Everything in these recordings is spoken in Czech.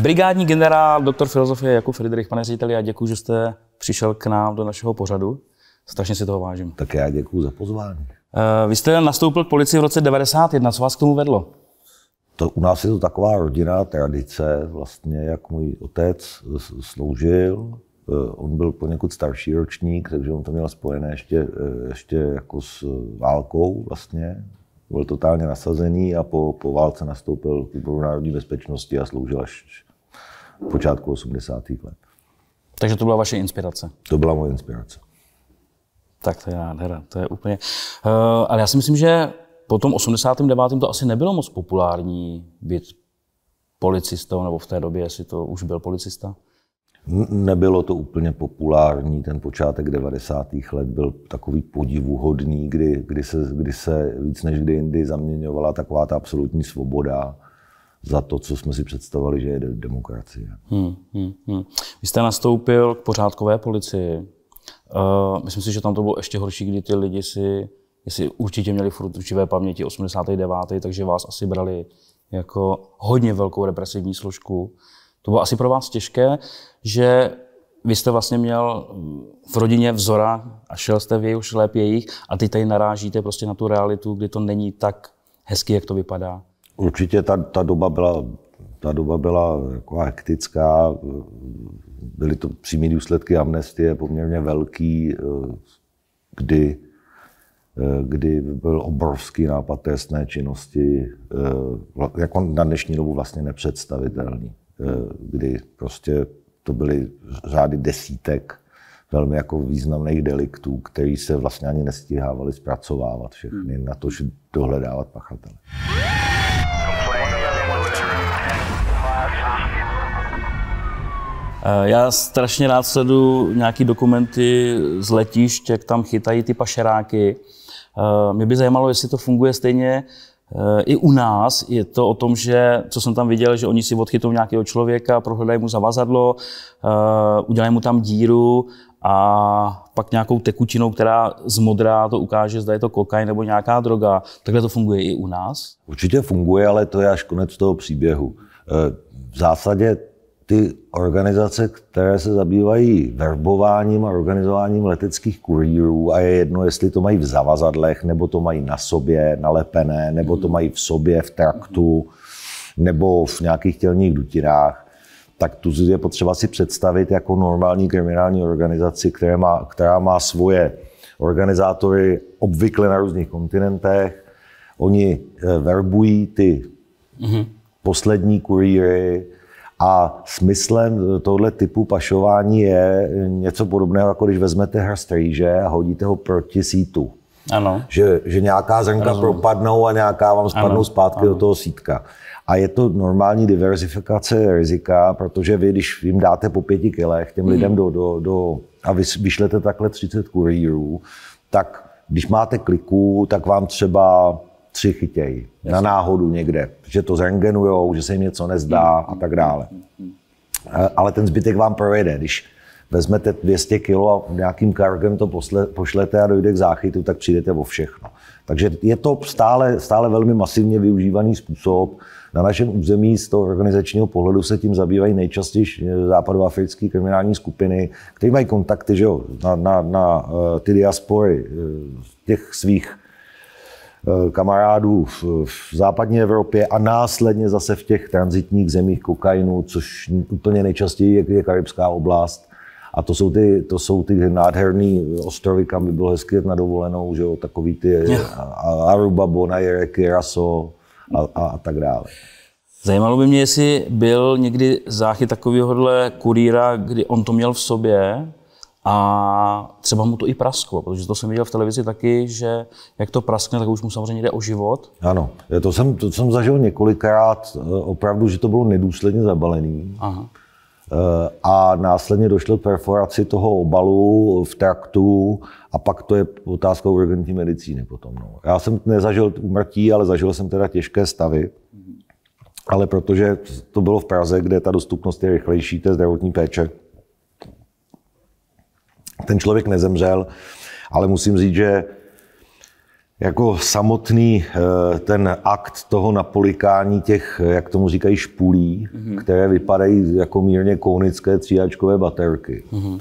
Brigádní generál, doktor filozofie Jakub Friedrich, pane řediteli, já děkuji, že jste přišel k nám do našeho pořadu. Strašně si toho vážím. Tak já děkuji za pozvání. Eh, vy jste nastoupil k policii v roce 1991, Co vás k tomu vedlo? To, u nás je to taková rodinná tradice, vlastně, jak můj otec sloužil. Eh, on byl poněkud starší ročník, takže on to měl spojené ještě, eh, ještě jako s válkou vlastně, byl totálně nasazený a po, po válce nastoupil k výboru národní bezpečnosti a sloužil až počátku 80. let. Takže to byla vaše inspirace? To byla moje inspirace. Tak to je nádhera, to je úplně... Uh, ale já si myslím, že po tom 89. to asi nebylo moc populární být policistou, nebo v té době, jestli to už byl policista? Nebylo to úplně populární, ten počátek 90. let byl takový podivuhodný, kdy, kdy, se, kdy se víc než kdy jindy zaměňovala taková ta absolutní svoboda za to, co jsme si představovali, že je demokracie. Hmm, hmm, hmm. Vy jste nastoupil k pořádkové policii. Uh, myslím si, že tam to bylo ještě horší, kdy ty lidi si, jestli určitě měli furt učivé paměti 89., takže vás asi brali jako hodně velkou represivní složku. To bylo asi pro vás těžké, že vy jste vlastně měl v rodině vzora a šel jste v jejich šlép jejich a ty tady narážíte prostě na tu realitu, kdy to není tak hezky, jak to vypadá. Určitě ta, ta doba byla ta doba byla jako hektická, byly to přímé důsledky amnestie poměrně velký, kdy, kdy byl obrovský nápad trestné činnosti, jako na dnešní dobu vlastně nepředstavitelný. Eh, kdy prostě to byly řády desítek velmi jako významných deliktů, který se vlastně ani nestihávali zpracovávat všechny, hmm. na to, že dohledávat pachatele. Eh, já strašně rád sledu nějaký dokumenty z letišť, jak tam chytají ty pašeráky. Eh, mě by zajímalo, jestli to funguje stejně Eh, I u nás je to o tom, že, co jsem tam viděl, že oni si odchytou nějakého člověka, prohledají mu zavazadlo, eh, udělají mu tam díru a pak nějakou tekutinou, která zmodrá to ukáže, zda je to kokain nebo nějaká droga. Takhle to funguje i u nás? Určitě funguje, ale to je až konec toho příběhu. Eh, v zásadě ty organizace, které se zabývají verbováním a organizováním leteckých kurýrů a je jedno, jestli to mají v zavazadlech, nebo to mají na sobě nalepené, nebo to mají v sobě v traktu, nebo v nějakých tělních dutinách, tak tu je potřeba si představit jako normální kriminální organizaci, která má, která má svoje organizátory obvykle na různých kontinentech. Oni eh, verbují ty mm-hmm. poslední kurýry, a smyslem tohle typu pašování je něco podobného, jako když vezmete hrst rýže a hodíte ho proti sítu. Ano. Že, že nějaká zrnka Rozumím. propadnou a nějaká vám spadnou ano. zpátky ano. do toho sítka. A je to normální diverzifikace rizika, protože vy, když jim dáte po pěti kilech těm hmm. lidem do, do, do, a vy, vyšlete takhle 30 kurýrů, tak když máte kliku, tak vám třeba tři chytějí na náhodu někde, že to zrengenujou, že se jim něco nezdá mm, mm, a tak dále. Mm, eh, ale ten zbytek vám projede. Když vezmete 200 kg a nějakým kargem to posle, pošlete a dojde k záchytu, tak přijdete o všechno. Takže je to stále, stále velmi masivně využívaný způsob. Na našem území z toho organizačního pohledu se tím zabývají nejčastěji eh, západoafrické kriminální skupiny, které mají kontakty že jo, na, na, na eh, ty diaspory těch svých Eh, kamarádů v, v západní Evropě a následně zase v těch transitních zemích kokainu, což úplně nejčastěji je, je karibská oblast. A to jsou ty, to jsou ty nádherný ostrovy, kam by bylo hezky jet na dovolenou, že jo, takový ty Aruba, Bonaire, a, a, a tak dále. Zajímalo by mě, jestli byl někdy záchyt takovéhohle kurýra, kdy on to měl v sobě a třeba mu to i prasklo, protože to jsem viděl v televizi taky, že jak to praskne, tak už mu samozřejmě jde o život. Ano, to jsem, to jsem zažil několikrát, eh, opravdu, že to bylo nedůsledně zabalený. Aha. Eh, a následně došlo k perforaci toho obalu v traktu a pak to je otázka urgentní medicíny potom. No. Já jsem nezažil umrtí, ale zažil jsem teda těžké stavy. Ale protože to bylo v Praze, kde ta dostupnost je rychlejší, té zdravotní péče, ten člověk nezemřel, ale musím říct, že jako samotný eh, ten akt toho napolikání těch, jak tomu říkají, špulí, mm-hmm. které vypadají jako mírně kounické tříáčkové baterky. Mm-hmm.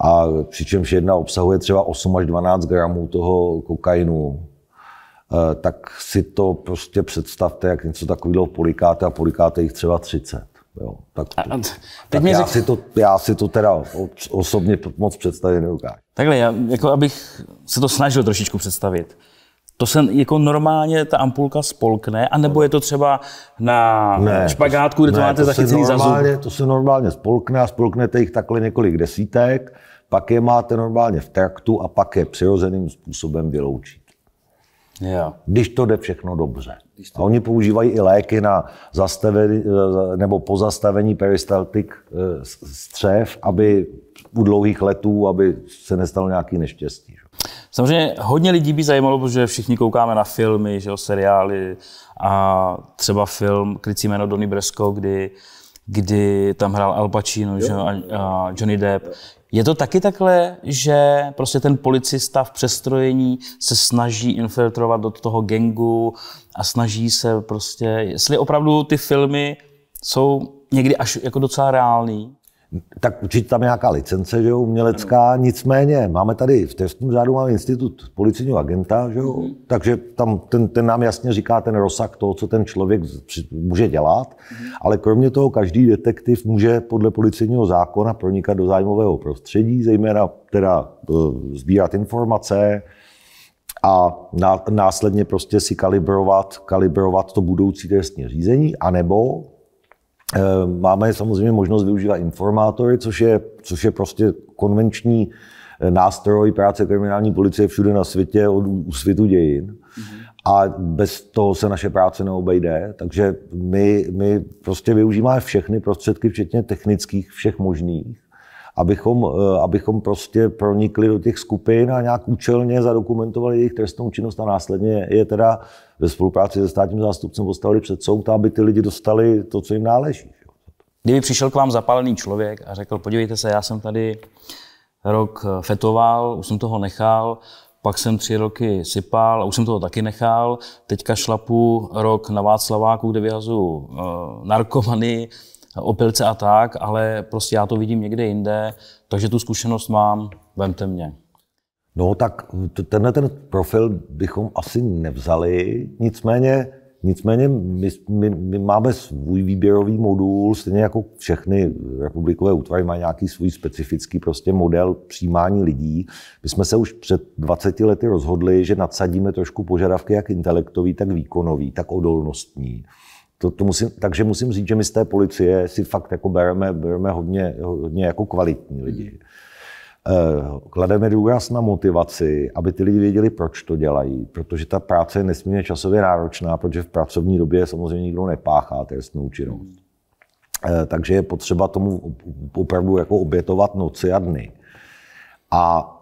A přičemž jedna obsahuje třeba 8 až 12 gramů toho kokainu, eh, tak si to prostě představte, jak něco takového polikáte a polikáte jich třeba 30. Jo, tak, a, a teď tak mě já, řek... si to, já si to teda osobně moc představit neukážu. Takhle, já, jako abych se to snažil trošičku představit. To se jako normálně ta ampulka spolkne, anebo je to třeba na ne, špagátku, kde to to máte to zachycený za zub? To se normálně spolkne a spolknete jich takhle několik desítek, pak je máte normálně v traktu a pak je přirozeným způsobem vyloučí. Jo. Když to jde všechno dobře. A oni používají i léky na zastavení eh, nebo pozastavení peristaltik eh, střev, aby u dlouhých letů, aby se nestalo nějaký neštěstí. Samozřejmě hodně lidí by zajímalo, protože všichni koukáme na filmy, že jo, seriály a třeba film Krycí jméno Donny Bresko, kdy kdy tam hrál Al Pacino jo. a Johnny Depp. Jo. Je to taky takhle, že prostě ten policista v přestrojení se snaží infiltrovat do toho gengu a snaží se prostě, jestli opravdu ty filmy jsou někdy až jako docela reální, tak určitě tam je nějaká licence, že jo, umělecká, ano. nicméně máme tady v trestním řádu máme institut policijního agenta, že jo, mm-hmm. takže tam ten, ten nám jasně říká ten rozsah toho, co ten člověk může dělat, mm-hmm. ale kromě toho každý detektiv může podle policijního zákona pronikat do zájmového prostředí, zejména teda e, sbírat informace, a následně prostě si kalibrovat, kalibrovat to budoucí trestní řízení, anebo Eh, máme samozřejmě možnost využívat informátory, což je, což je prostě konvenční eh, nástroj práce kriminální policie všude na světě od úsvitu dějin. Mm-hmm. A bez toho se naše práce neobejde, takže my, my prostě využíváme všechny prostředky, včetně technických, všech možných abychom, eh, abychom prostě pronikli do těch skupin a nějak účelně zadokumentovali jejich trestnou činnost a následně je teda ve spolupráci se státním zástupcem postavili před soud, aby ty lidi dostali to, co jim náleží. Kdyby přišel k vám zapálený člověk a řekl, podívejte se, já jsem tady rok eh, fetoval, už jsem toho nechal, pak jsem tři roky sypal a už jsem toho taky nechal. Teďka šlapu rok na Václaváku, kde vyhazuju eh, narkomany, opilce a tak, ale prostě já to vidím někde jinde, takže tu zkušenost mám, vemte mě. No tak tenhle ten profil bychom asi nevzali, nicméně, nicméně my, my, my máme svůj výběrový modul, stejně jako všechny republikové útvary mají nějaký svůj specifický prostě model přijímání lidí. My jsme se už před 20 lety rozhodli, že nadsadíme trošku požadavky jak intelektový, tak výkonový, tak odolnostní to, to musím, takže musím říct, že my z té policie si fakt jako bereme, bereme hodně, hodně jako kvalitní lidi. Mhm. Eh, klademe důraz na motivaci, aby ty lidi věděli, proč to dělají, protože ta práce je nesmírně časově náročná, protože v pracovní době samozřejmě nikdo nepáchá trestnou činnost. Mhm. Eh, takže je potřeba tomu opravdu jako obětovat noci a dny. A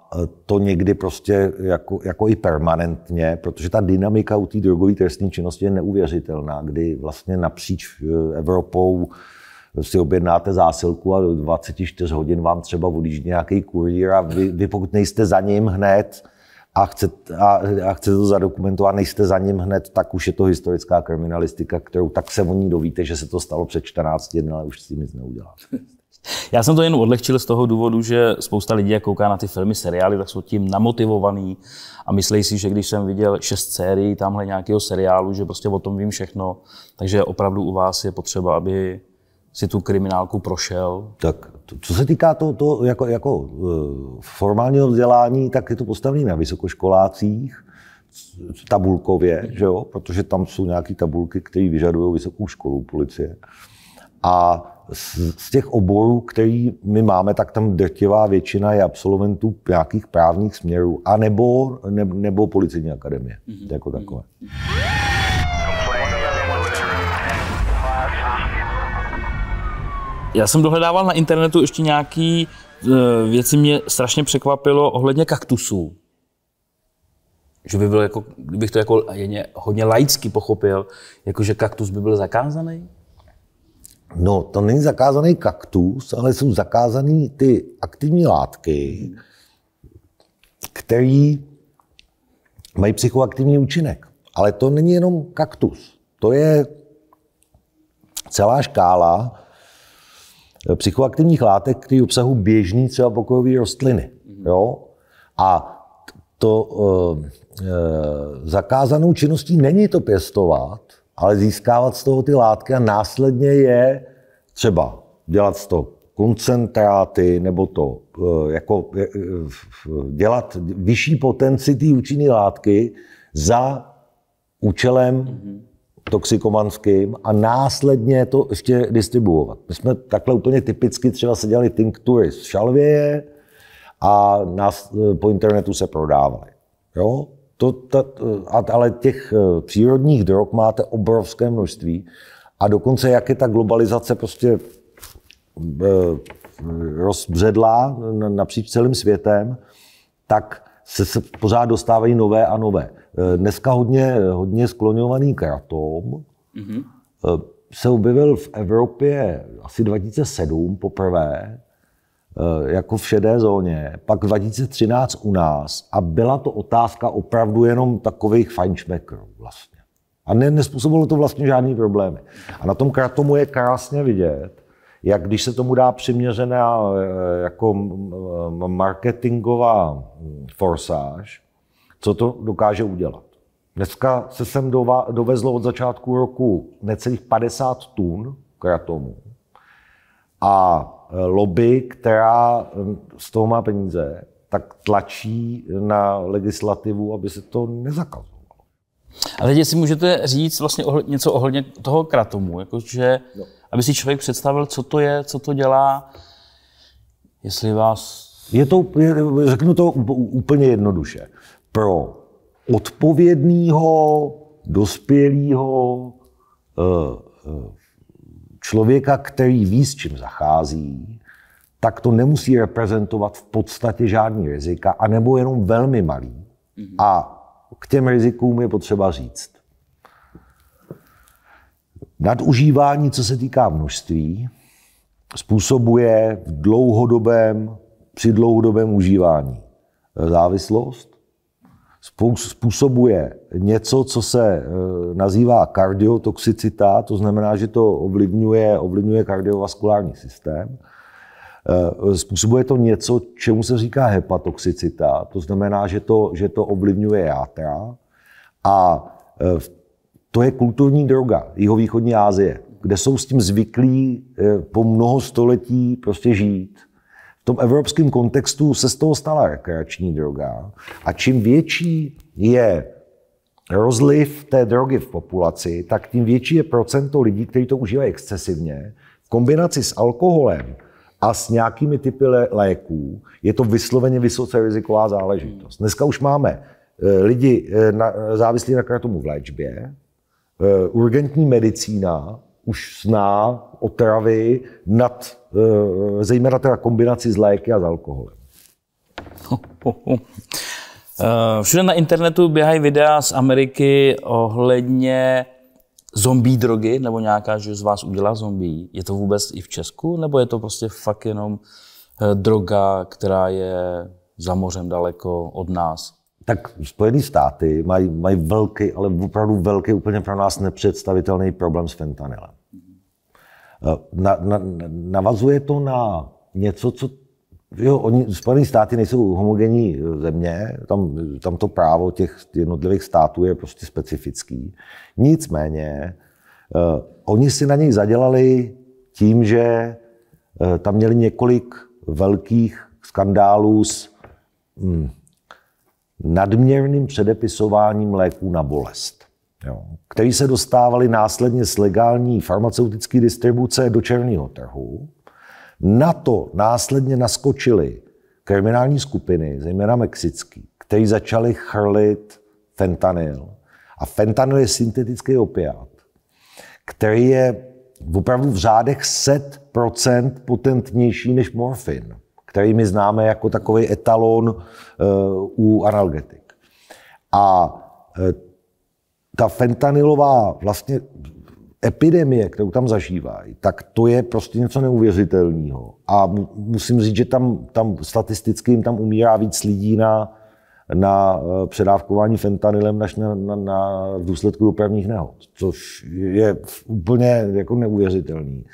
to někdy prostě jako, jako i permanentně, protože ta dynamika u té drogové trestní činnosti je neuvěřitelná, kdy vlastně napříč eh, Evropou si objednáte zásilku a do 24 hodin vám třeba odjíždí nějaký kurýr a vy, vy pokud nejste za ním hned, a chcete, a, a chcete to zadokumentovat, nejste za ním hned, tak už je to historická kriminalistika, kterou tak se o ní dovíte, že se to stalo před 14 dny, ale už s tím nic neudělá. Já jsem to jen odlehčil z toho důvodu, že spousta lidí, jak kouká na ty filmy, seriály, tak jsou tím namotivovaný a myslí si, že když jsem viděl šest sérií tamhle nějakého seriálu, že prostě o tom vím všechno. Takže opravdu u vás je potřeba, aby si tu kriminálku prošel. Tak co se týká toho, to jako, jako e, formálního vzdělání, tak je to postavené na vysokoškolácích tabulkově, že jo? protože tam jsou nějaké tabulky, které vyžadují vysokou školu policie. A z, z těch oborů, který my máme, tak tam drtivá většina je absolventů nějakých právních směrů, a nebo, ne, nebo policejní akademie, mm-hmm. jako takové. Já jsem dohledával na internetu ještě nějaký e, věci, mě strašně překvapilo ohledně kaktusů že by byl jako, kdybych to jako hodně laicky pochopil, jako že kaktus by byl zakázaný? No, to není zakázaný kaktus, ale jsou zakázané ty aktivní látky, které mají psychoaktivní účinek. Ale to není jenom kaktus. To je celá škála eh, psychoaktivních látek, které obsahují běžný třeba pokojové rostliny. Mhm. Jo? A to e, e, zakázanou činností není to pěstovat, ale získávat z toho ty látky a následně je třeba dělat z toho koncentráty nebo to eh, jako eh, eh, dělat vyšší potenci té účinné látky za účelem toxikomanským a následně to ještě distribuovat. My jsme takhle úplně typicky třeba se dělali tinktury z šalvěje a nás, po internetu se prodávaly. Jo? To, ta, ale těch e, přírodních drog máte obrovské množství a dokonce jak je ta globalizace prostě e, rozbředlá napříč celým světem, tak se, se pořád dostávají nové a nové. E, dneska hodně, hodně skloňovaný kratom mm-hmm. se objevil v Evropě asi 2007 poprvé Eh, jako v šedé zóně, pak 2013 u nás a byla to otázka opravdu jenom takových fajnšmekrů vlastně. A ne, nespůsobilo to vlastně žádný problémy. A na tom kratomu je krásně vidět, jak když se tomu dá přiměřená eh, jako marketingová forsáž, co to dokáže udělat. Dneska se sem dovezlo od začátku roku necelých 50 tun kratomu. A Eh, lobby, která eh, z toho má peníze, tak tlačí na legislativu, aby se to nezakazovalo. A teď, si můžete říct vlastně ohled, něco ohledně toho kratomu, jakože, no. aby si člověk představil, co to je, co to dělá, jestli vás... Je to, řeknu to úplně jednoduše. Pro odpovědného, dospělého, eh, člověka, který ví, s čím zachází, tak to nemusí reprezentovat v podstatě žádný rizika, anebo jenom velmi malý. Mm-hmm. A k těm rizikům je potřeba říct. Nadužívání, co se týká množství, způsobuje v dlouhodobém, při dlouhodobém užívání závislost, způsobuje něco, co se eh, nazývá kardiotoxicita, to znamená, že to ovlivňuje, ovlivňuje kardiovaskulární systém. Eh, způsobuje to něco, čemu se říká hepatoxicita, to znamená, že to, že to ovlivňuje játra. A eh, to je kulturní droga jihovýchodní Asie, kde jsou s tím zvyklí po mnoho století prostě žít v tom evropském kontextu se z toho stala rekreační droga. A čím větší je rozliv té drogy v populaci, tak tím větší je procento lidí, kteří to užívají excesivně. V kombinaci s alkoholem a s nějakými typy léků je to vysloveně vysoce riziková záležitost. Dneska už máme eh, lidi eh, závislí na kratomu v léčbě, eh, urgentní medicína už zná otravy nad, eh, zejména teda kombinaci s léky a s alkoholem. Eh, všude na internetu běhají videa z Ameriky ohledně zombie drogy, nebo nějaká, že z vás udělá zombie. Je to vůbec i v Česku, nebo je to prostě fakt jenom eh, droga, která je za mořem daleko od nás? Tak Spojené státy mají, mají velký, ale opravdu velký, úplně pro nás nepředstavitelný problém s fentanylem. Eh, na, na, navazuje to na něco, co Jo, oni, Spojené státy nejsou homogenní eh, země, tam, tam to právo těch jednotlivých států je prostě specifický. Nicméně, eh, oni si na něj zadělali tím, že eh, tam měli několik velkých skandálů s hm, nadměrným předepisováním léků na bolest jo, který se dostávali následně z legální farmaceutické distribuce do černého trhu. Na to následně naskočili kriminální skupiny, zejména mexický, kteří začali chrlit fentanyl. A fentanyl je syntetický opiát, který je opravdu v řádech set procent potentnější než morfin, který my známe jako takový etalon uh, u analgetik. A uh, ta fentanylová vlastně epidemie, kterou tam zažívají, tak to je prostě něco neuvěřitelného. A musím říct, že tam, tam statisticky jim tam umírá víc lidí na, na eh, předávkování fentanylem než na, na, na v důsledku dopravních nehod, což je úplně jako neuvěřitelný.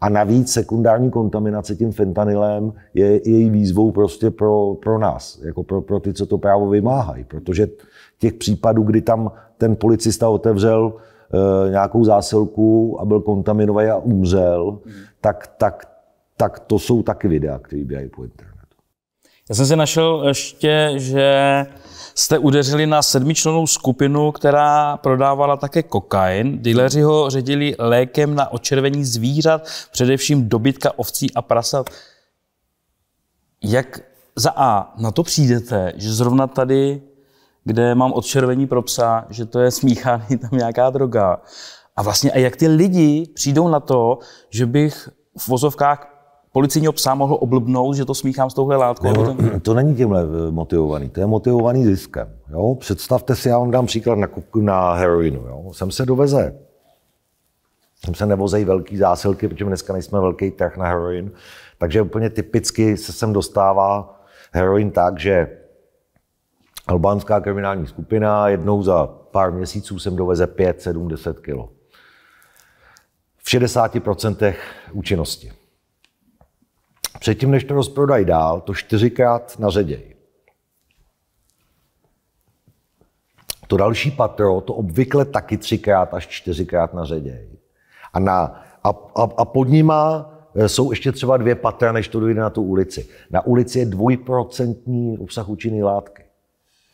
A navíc sekundární kontaminace tím fentanylem je její výzvou prostě pro, pro nás, jako pro, pro ty, co to právo vymáhají. Protože těch případů, kdy tam ten policista otevřel e, nějakou zásilku a byl kontaminovaný a umřel, hmm. tak, tak, tak to jsou taky videa, které běhají po internetu. Já jsem si našel ještě, že jste udeřili na sedmičlenou skupinu, která prodávala také kokain. Dealeři ho ředili lékem na očervení zvířat, především dobytka, ovcí a prasat. Jak za A na to přijdete, že zrovna tady, kde mám odčervení pro psa, že to je smíchaný tam nějaká droga. A vlastně, a jak ty lidi přijdou na to, že bych v vozovkách policijního psa mohl oblbnout, že to smíchám s touhle látkou? No, ten... To není tímhle eh, motivovaný, to je motivovaný ziskem. Jo? Představte si, já vám dám příklad na, na heroinu. Jo? Sem se doveze Sem se nevozejí velký zásilky, protože dneska nejsme velký trh na heroin. Takže úplně typicky se sem dostává heroin tak, že albánská kriminální skupina jednou za pár měsíců sem doveze 5, 7, 10 kilo. V 60% účinnosti předtím, než to rozprodají dál, to čtyřikrát naředějí. To další patro, to obvykle taky třikrát až čtyřikrát naředějí. A, na, a, a, a pod nima eh, jsou ještě třeba dvě patra, než to dojde na tu ulici. Na ulici je dvojprocentní obsah účinné látky.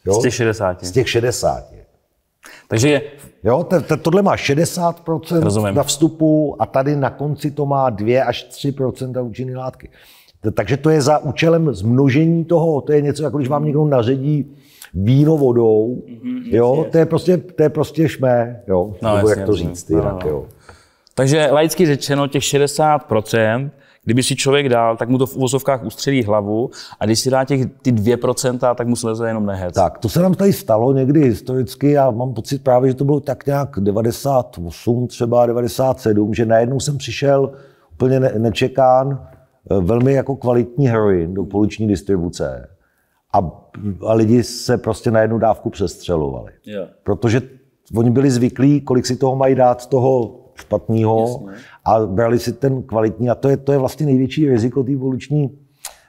Jo? Z těch 60. Z těch 60. Takže je... Jo, t- t- tohle má 60% Rozumím. na vstupu a tady na konci to má 2 až 3% účinné látky. T- takže to je za účelem zmnožení toho, to je něco, jako když vám někdo naředí víno vodou, mm-hmm, jo, jasně, to je prostě, to je prostě šmé, jo, no, nebo jasně, jak to jasně. říct, jasně. jinak, no, no. jo. Takže laicky řečeno těch 60% Kdyby si člověk dal, tak mu to v uvozovkách ustřelí hlavu a když si dá těch ty 2%, tak mu sleze jenom nehet. Tak, to se nám tady stalo někdy historicky a mám pocit právě, že to bylo tak nějak 98, třeba 97, že najednou jsem přišel úplně ne- nečekán, eh, velmi jako kvalitní heroin do poliční distribuce a, a lidi se prostě na jednu dávku přestřelovali. Yeah. Protože oni byli zvyklí, kolik si toho mají dát, toho špatného a brali si ten kvalitní. A to je, to je vlastně největší riziko té voluční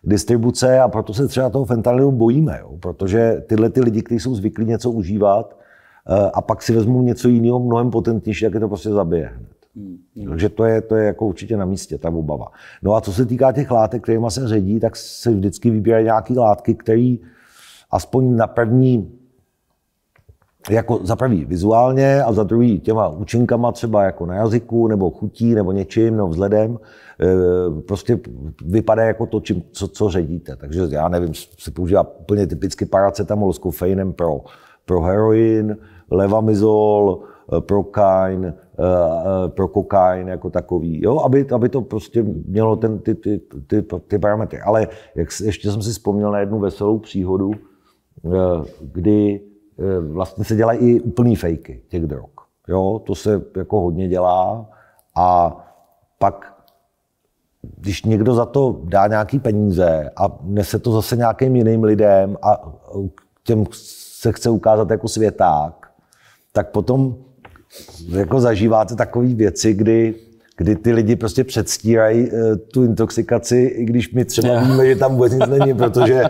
distribuce a proto se třeba toho fentanylu bojíme, jo? protože tyhle ty lidi, kteří jsou zvyklí něco užívat eh, a pak si vezmou něco jiného mnohem potentnější, jak je to prostě zabije hned. Hmm, hmm. Takže to je, to je jako určitě na místě, ta obava. No a co se týká těch látek, kterými se ředí, tak se vždycky vybírají nějaké látky, které aspoň na první jako za prvý vizuálně a za druhý těma účinkama třeba jako na jazyku nebo chutí nebo něčím, no vzhledem, eh, prostě vypadá jako to, čím, co, co ředíte. Takže já nevím, se používá úplně typicky paracetamol s kofeinem pro, pro heroin, levamizol, eh, pro kain, eh, pro kokain jako takový, jo? Aby, aby to prostě mělo ten, ty, ty, ty, ty parametry. Ale jak, ještě jsem si vzpomněl na jednu veselou příhodu, kdy Eh, vlastně se dělají i úplný fejky těch drog. Jo, to se jako hodně dělá a pak, když někdo za to dá nějaký peníze a nese to zase nějakým jiným lidem a těm se chce ukázat jako světák, tak potom jako zažíváte takové věci, kdy kdy ty lidi prostě předstírají eh, tu intoxikaci, i když my třeba yeah. víme, že tam vůbec nic není, protože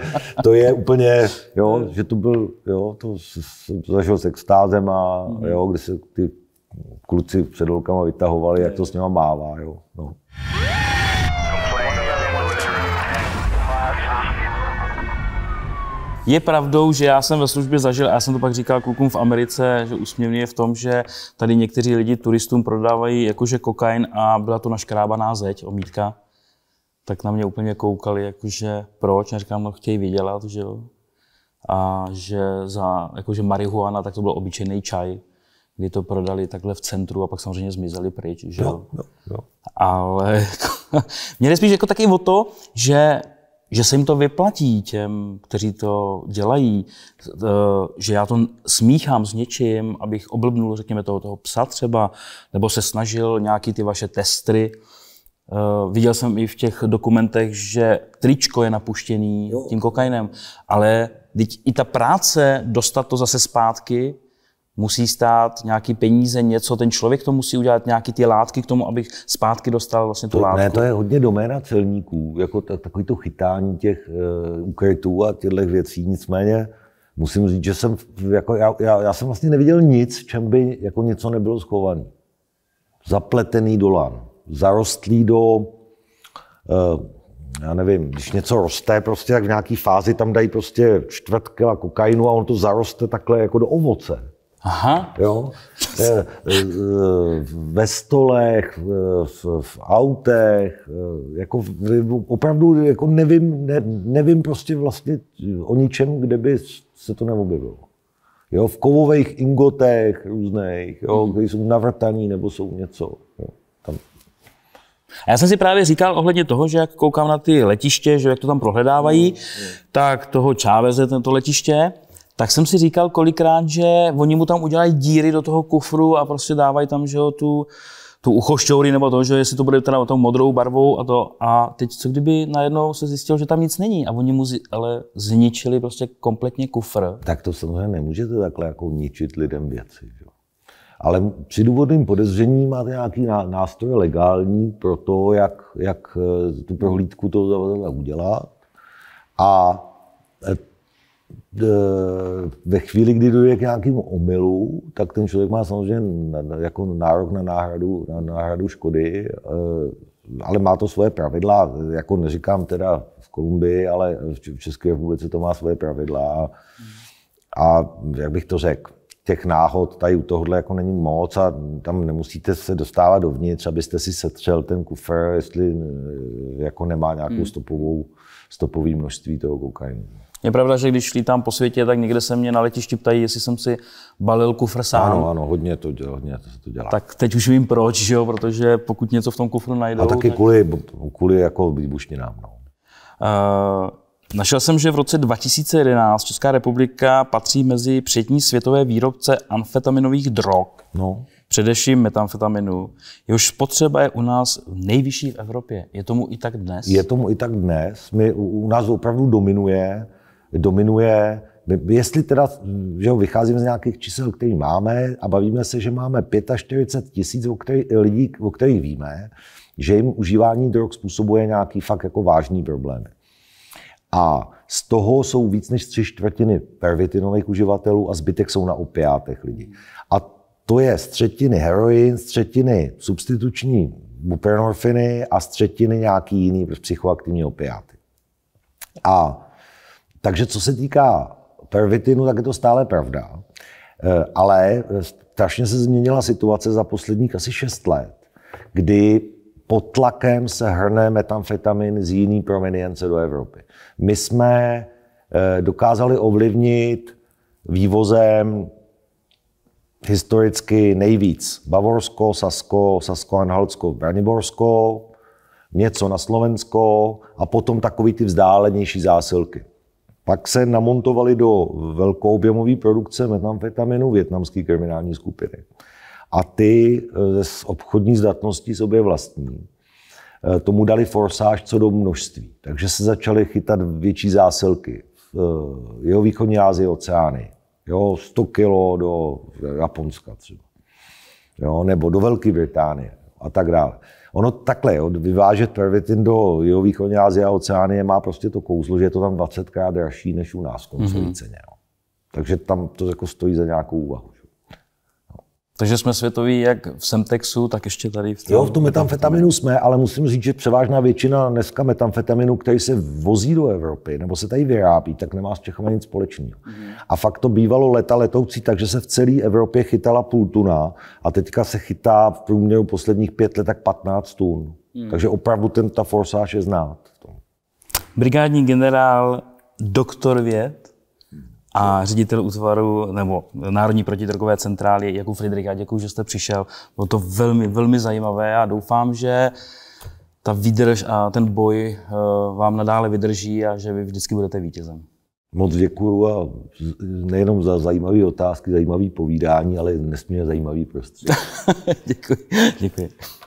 to je úplně, jo, že to byl, jo, to zažil s extázem a mhm. jo, kdy se ty kluci před holkama vytahovali, jak to s nima mává, jo. No. Je pravdou, že já jsem ve službě zažil, já jsem to pak říkal klukům v Americe, že úsměvně je v tom, že tady někteří lidi turistům prodávají jakože kokain a byla to naškrábaná zeď, omítka. Tak na mě úplně koukali, jakože proč, já říkám, no chtějí vydělat, že jo. A že za jakože marihuana, tak to byl obyčejný čaj, kdy to prodali takhle v centru a pak samozřejmě zmizeli pryč, že no, jo. No, no, no. Ale jako, mě spíš jako taky o to, že že se jim to vyplatí těm, kteří to dělají, eh, že já to smíchám s něčím, abych oblbnul, řekněme, toho, toho psa třeba, nebo se snažil nějaký ty vaše testry. Eh, viděl jsem i v těch dokumentech, že tričko je napuštěný jo. tím kokainem, ale teď i ta práce dostat to zase zpátky musí stát nějaký peníze, něco, ten člověk to musí udělat, nějaký ty látky k tomu, abych zpátky dostal vlastně tu to, látku. Ne, to je hodně doména celníků, jako ta, takový to chytání těch uh, eh, ukrytů a těchto věcí, nicméně musím říct, že jsem, jako já, já, já jsem vlastně neviděl nic, v čem by jako něco nebylo schované. Zapletený dolan, zarostlý do, uh, já nevím, když něco roste, prostě tak v nějaké fázi tam dají prostě čtvrtka kokainu a on to zaroste takhle jako do ovoce. Aha. Jo? E, e, ve stolech, v, v autech, e, jako opravdu jako nevím, ne, nevím prostě vlastně o ničem, kde by se to neobjevilo. Jo, v kovových ingotech různých, jo, hmm. kde jsou navrtaní nebo jsou něco. Jo, tam. A já jsem si právě říkal ohledně toho, že jak koukám na ty letiště, že jak to tam prohledávají, hmm. tak toho Čáveze, tento letiště, tak jsem si říkal kolikrát, že oni mu tam udělají díry do toho kufru a prostě dávají tam, že jo, tu, tu uchošťouri nebo to, že jestli to bude teda tou modrou barvou a to. A teď co kdyby najednou se zjistil, že tam nic není a oni mu zi, ale zničili prostě kompletně kufr. Tak to samozřejmě nemůžete takhle jako ničit lidem věci. Že? Ale při důvodným podezření máte nějaký nástroj legální pro to, jak, jak eh, tu prohlídku toho zavazadla udělat. A eh, Eh, ve chvíli, kdy dojde k nějakému omylu, tak ten člověk má samozřejmě jako nárok na náhradu, na náhradu škody, eh, ale má to svoje pravidla, jako neříkám teda v Kolumbii, ale v České republice to má svoje pravidla. A jak bych to řekl, těch náhod tady u tohohle jako není moc a tam nemusíte se dostávat dovnitř, abyste si setřel ten kufr, jestli eh, jako nemá nějakou hmm. stopovou, stopový množství toho kokainu. Je pravda, že když lítám po světě, tak někde se mě na letišti ptají, jestli jsem si balil kufr sám. Ano, ano, hodně to dělá. Hodně to, to dělá. Tak teď už vím proč, že jo, protože pokud něco v tom kufru najdou... A taky tak... kvůli, kvůli jako výbušninám. No. Uh, našel jsem, že v roce 2011 Česká republika patří mezi přední světové výrobce amfetaminových drog. No především metamfetaminu, jehož spotřeba je u nás nejvyšší v Evropě. Je tomu i tak dnes? Je tomu i tak dnes. My, u, u nás opravdu dominuje dominuje. Jestli teda že jo, vycházím z nějakých čísel, které máme a bavíme se, že máme 45 tisíc lidí, o kterých víme, že jim užívání drog způsobuje nějaký fakt jako vážný problémy. A z toho jsou víc než tři čtvrtiny pervitinových uživatelů a zbytek jsou na opiátech lidí. A to je z třetiny heroin, z třetiny substituční buprenorfiny a z třetiny nějaký jiný prostě psychoaktivní opiáty. A takže co se týká pervitinu, tak je to stále pravda. Eh, ale eh, strašně se změnila situace za posledních asi 6 let, kdy pod tlakem se hrne metamfetamin z jiný provenience do Evropy. My jsme eh, dokázali ovlivnit vývozem historicky nejvíc. Bavorsko, Sasko, Sasko-Anhaltsko, Braniborsko, něco na Slovensko a potom takový ty vzdálenější zásilky. Pak se namontovali do velkoobjemové produkce metamfetaminu větnamské kriminální skupiny. A ty eh, z obchodní zdatností sobě vlastní eh, tomu dali forsáž co do množství. Takže se začaly chytat větší zásilky. Eh, jeho východní Ázii oceány. Jo, 100 kilo do Japonska třeba. Jo, nebo do Velké Británie a tak dále. Ono takhle, jo, vyvážet pervitin do jihovýchodní Asie a Oceánie má prostě to kouzlo, že je to tam 20krát dražší než u nás v koncové mm-hmm. ceně. Jo. No. Takže tam to jako stojí za nějakou úvahu. Takže jsme světoví jak v Semtexu, tak ještě tady v tom Jo, v tom metamfetaminu jsme, ale musím říct, že převážná většina dneska metamfetaminu, který se vozí do Evropy nebo se tady vyrábí, tak nemá s Čechami nic společného. Mm. A fakt to bývalo leta letoucí, takže se v celé Evropě chytala půl tuna a teďka se chytá v průměru posledních pět let tak 15 tun. Mm. Takže opravdu ten, ta forsáž je znát. V tom. Brigádní generál doktor věd, a ředitel útvaru nebo Národní protidrogové centrály jako Friedrich. Já děkuji, že jste přišel. Bylo to velmi, velmi zajímavé a doufám, že ta výdrž a ten boj eh, vám nadále vydrží a že vy vždycky budete vítězem. Moc děkuju a nejenom za zajímavé otázky, zajímavé povídání, ale nesmírně zajímavý prostředí. děkuji, děkuji.